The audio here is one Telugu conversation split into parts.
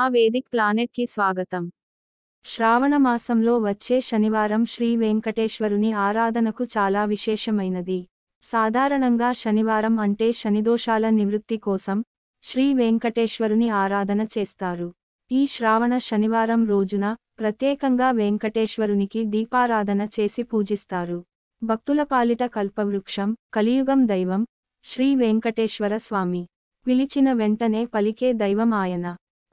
ఆ వేదిక్ ప్లానెట్ కి స్వాగతం శ్రావణ మాసంలో వచ్చే శనివారం శ్రీ వెంకటేశ్వరుని ఆరాధనకు చాలా విశేషమైనది సాధారణంగా శనివారం అంటే శనిదోషాల నివృత్తి కోసం శ్రీ వెంకటేశ్వరుని ఆరాధన చేస్తారు ఈ శ్రావణ శనివారం రోజున ప్రత్యేకంగా వెంకటేశ్వరునికి దీపారాధన చేసి పూజిస్తారు భక్తుల పాలిట కల్పవృక్షం కలియుగం దైవం శ్రీ వెంకటేశ్వర స్వామి పిలిచిన వెంటనే పలికే దైవం ఆయన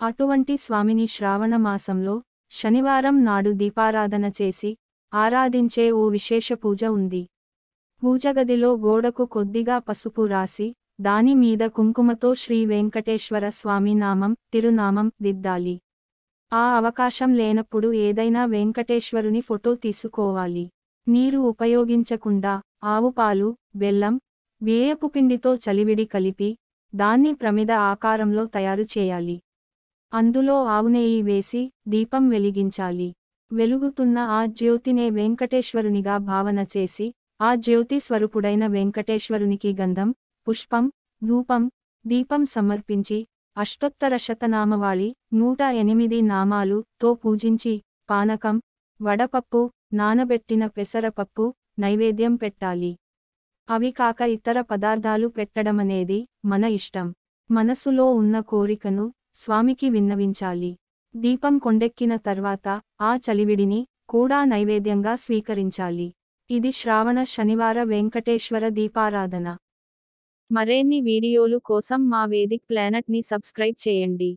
అటువంటి స్వామిని శ్రావణ మాసంలో శనివారం నాడు దీపారాధన చేసి ఆరాధించే ఓ విశేష పూజ ఉంది పూజగదిలో గోడకు కొద్దిగా పసుపు రాసి దాని మీద కుంకుమతో శ్రీ వెంకటేశ్వర స్వామి నామం తిరునామం దిద్దాలి ఆ అవకాశం లేనప్పుడు ఏదైనా వెంకటేశ్వరుని ఫోటో తీసుకోవాలి నీరు ఉపయోగించకుండా ఆవుపాలు బెల్లం వేయపు పిండితో చలివిడి కలిపి దాన్ని ప్రమిద ఆకారంలో తయారు చేయాలి అందులో ఆవునేయి వేసి దీపం వెలిగించాలి వెలుగుతున్న ఆ జ్యోతినే వెంకటేశ్వరునిగా భావన చేసి ఆ జ్యోతి స్వరూపుడైన వెంకటేశ్వరునికి గంధం పుష్పం ధూపం దీపం సమర్పించి అష్టోత్తర శతనామవాళి నూట ఎనిమిది నామాలు తో పూజించి పానకం వడపప్పు నానబెట్టిన పెసరపప్పు నైవేద్యం పెట్టాలి అవి కాక ఇతర పదార్థాలు పెట్టడమనేది మన ఇష్టం మనసులో ఉన్న కోరికను స్వామికి విన్నవించాలి దీపం కొండెక్కిన తర్వాత ఆ చలివిడిని కూడా నైవేద్యంగా స్వీకరించాలి ఇది శ్రావణ శనివార వెంకటేశ్వర దీపారాధన మరేన్ని వీడియోలు కోసం మా వేదిక్ ప్లానెట్ని సబ్స్క్రైబ్ చేయండి